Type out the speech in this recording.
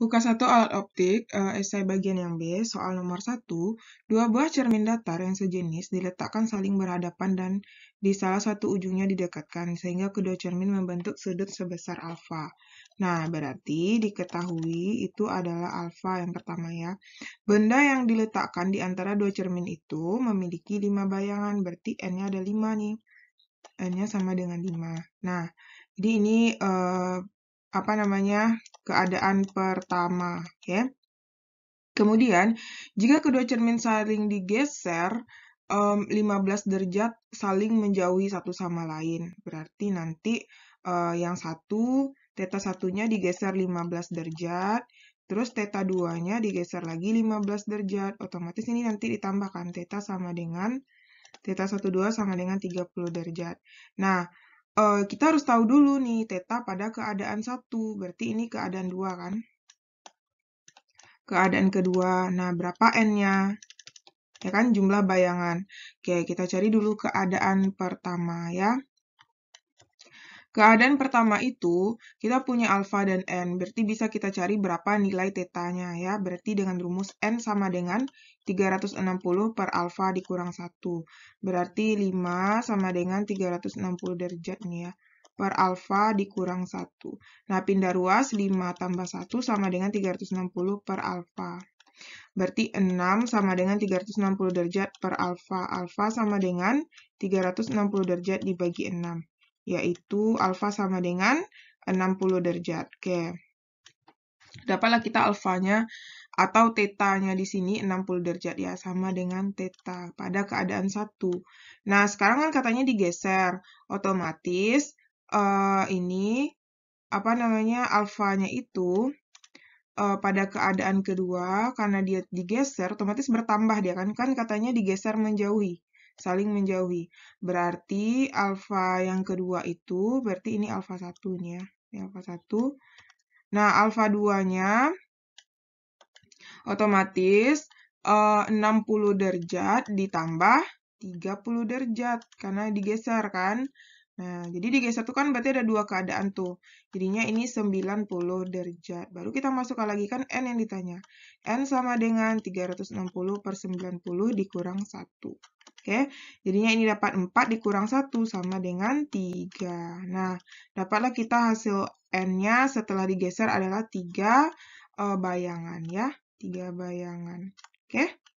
Buka satu alat optik, eh, esai bagian yang B, soal nomor satu Dua buah cermin datar yang sejenis diletakkan saling berhadapan dan di salah satu ujungnya didekatkan, sehingga kedua cermin membentuk sudut sebesar alfa. Nah, berarti diketahui itu adalah alfa yang pertama ya. Benda yang diletakkan di antara dua cermin itu memiliki 5 bayangan, berarti N-nya ada 5 nih. N-nya sama dengan 5. Nah, jadi ini uh, apa namanya keadaan pertama ya kemudian jika kedua cermin saling digeser 15 mmm, derajat saling menjauhi satu sama lain berarti nanti uh, yang satu teta satunya digeser 15 derajat Terus teta duanya digeser lagi 15 derajat. Otomatis ini nanti ditambahkan teta sama dengan teta 12 sama dengan 30 derajat. Nah, Eh, kita harus tahu dulu nih teta pada keadaan satu, berarti ini keadaan dua kan? Keadaan kedua, nah berapa n-nya? Ya kan jumlah bayangan. Oke, kita cari dulu keadaan pertama ya. Keadaan pertama itu, kita punya alfa dan n, berarti bisa kita cari berapa nilai tetanya ya. Berarti dengan rumus n sama dengan 360 per alfa dikurang 1. Berarti 5 sama dengan 360 derajat nih ya, per alfa dikurang 1. Nah, pindah ruas 5 tambah 1 sama dengan 360 per alfa. Berarti 6 sama dengan 360 derajat per alfa. Alfa sama dengan 360 derajat dibagi 6 yaitu alfa sama dengan 60 derajat. Oke. Dapatlah kita alfanya atau tetanya di sini 60 derajat ya sama dengan teta pada keadaan satu. Nah, sekarang kan katanya digeser. Otomatis uh, ini apa namanya alfanya itu uh, pada keadaan kedua karena dia digeser otomatis bertambah dia kan kan katanya digeser menjauhi saling menjauhi. Berarti alfa yang kedua itu, berarti ini alfa satunya. nih ya. Ini alfa satu. Nah, alfa duanya otomatis eh, uh, 60 derajat ditambah 30 derajat karena digeser kan. Nah, jadi digeser tuh kan berarti ada dua keadaan tuh. Jadinya ini 90 derajat. Baru kita masukkan lagi kan N yang ditanya. N sama dengan 360 per 90 dikurang 1. Oke, ya. okay. jadinya ini dapat 4 dikurang 1 sama dengan 3. Nah, dapatlah kita hasil N-nya setelah digeser adalah 3 uh, eh, bayangan ya. 3 bayangan. Oke. Okay.